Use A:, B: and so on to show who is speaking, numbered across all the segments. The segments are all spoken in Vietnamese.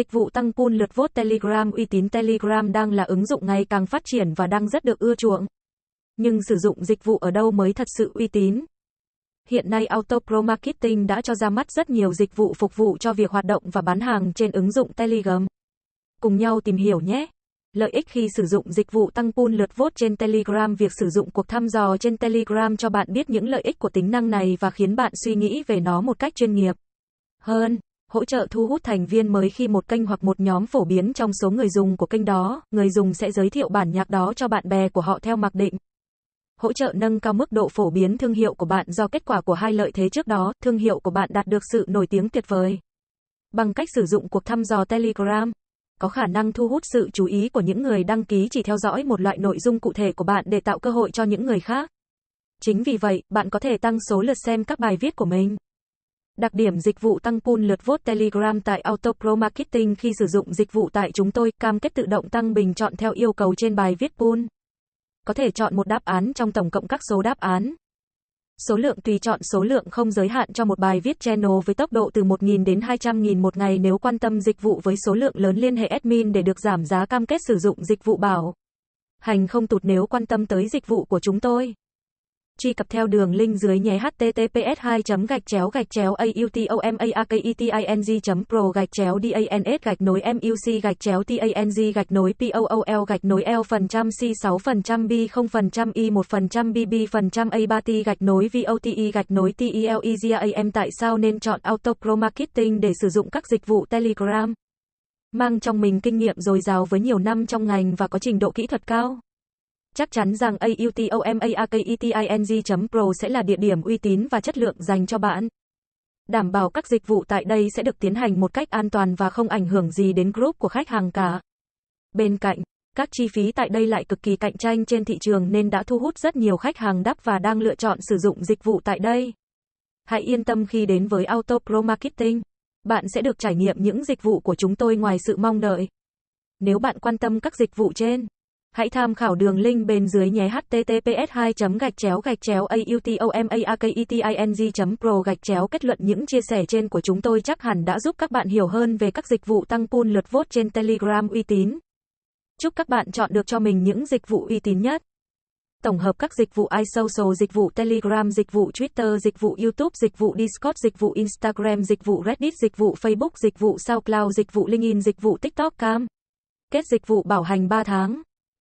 A: Dịch vụ tăng pool lượt vote Telegram uy tín Telegram đang là ứng dụng ngày càng phát triển và đang rất được ưa chuộng. Nhưng sử dụng dịch vụ ở đâu mới thật sự uy tín? Hiện nay Auto Autopro Marketing đã cho ra mắt rất nhiều dịch vụ phục vụ cho việc hoạt động và bán hàng trên ứng dụng Telegram. Cùng nhau tìm hiểu nhé. Lợi ích khi sử dụng dịch vụ tăng pool lượt vote trên Telegram Việc sử dụng cuộc thăm dò trên Telegram cho bạn biết những lợi ích của tính năng này và khiến bạn suy nghĩ về nó một cách chuyên nghiệp hơn hỗ trợ thu hút thành viên mới khi một kênh hoặc một nhóm phổ biến trong số người dùng của kênh đó, người dùng sẽ giới thiệu bản nhạc đó cho bạn bè của họ theo mặc định. Hỗ trợ nâng cao mức độ phổ biến thương hiệu của bạn do kết quả của hai lợi thế trước đó, thương hiệu của bạn đạt được sự nổi tiếng tuyệt vời. Bằng cách sử dụng cuộc thăm dò Telegram, có khả năng thu hút sự chú ý của những người đăng ký chỉ theo dõi một loại nội dung cụ thể của bạn để tạo cơ hội cho những người khác. Chính vì vậy, bạn có thể tăng số lượt xem các bài viết của mình. Đặc điểm dịch vụ tăng pool lượt vote Telegram tại Auto Pro Marketing khi sử dụng dịch vụ tại chúng tôi cam kết tự động tăng bình chọn theo yêu cầu trên bài viết pool. Có thể chọn một đáp án trong tổng cộng các số đáp án. Số lượng tùy chọn số lượng không giới hạn cho một bài viết channel với tốc độ từ 1.000 đến 200.000 một ngày nếu quan tâm dịch vụ với số lượng lớn liên hệ admin để được giảm giá cam kết sử dụng dịch vụ bảo. Hành không tụt nếu quan tâm tới dịch vụ của chúng tôi truy cập theo đường link dưới nhé https 2 gạch chéo gạch chéo automakating pro gạch chéo dans gạch nối muc gạch chéo tang gạch nối pool gạch nối l phần trăm c 6 phần trăm b 0 phần trăm i 1 phần trăm bb phần trăm a 3 t gạch nối vote gạch nối telegram tại sao nên chọn auto pro marketing để sử dụng các dịch vụ telegram mang trong mình kinh nghiệm dồi dào với nhiều năm trong ngành và có trình độ kỹ thuật cao Chắc chắn rằng AUTOMAKETING.pro sẽ là địa điểm uy tín và chất lượng dành cho bạn. Đảm bảo các dịch vụ tại đây sẽ được tiến hành một cách an toàn và không ảnh hưởng gì đến group của khách hàng cả. Bên cạnh, các chi phí tại đây lại cực kỳ cạnh tranh trên thị trường nên đã thu hút rất nhiều khách hàng đắp và đang lựa chọn sử dụng dịch vụ tại đây. Hãy yên tâm khi đến với Auto Marketing, bạn sẽ được trải nghiệm những dịch vụ của chúng tôi ngoài sự mong đợi. Nếu bạn quan tâm các dịch vụ trên, Hãy tham khảo đường link bên dưới nhé https 2 gạch chéo gạch chéo automaaketing pro gạch chéo kết luận những chia sẻ trên của chúng tôi chắc hẳn đã giúp các bạn hiểu hơn về các dịch vụ tăng pool lượt vốt trên Telegram uy tín. Chúc các bạn chọn được cho mình những dịch vụ uy tín nhất. Tổng hợp các dịch vụ iSocial, dịch vụ Telegram, dịch vụ Twitter, dịch vụ YouTube, dịch vụ Discord, dịch vụ Instagram, dịch vụ Reddit, dịch vụ Facebook, dịch vụ SoundCloud, dịch vụ LinkedIn, dịch vụ TikTok Cam. Kết dịch vụ bảo hành 3 tháng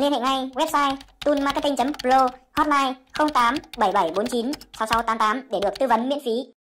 B: Liên hệ ngay website toolmarketing.pro hotline 08 7749 6688 để được tư vấn miễn phí.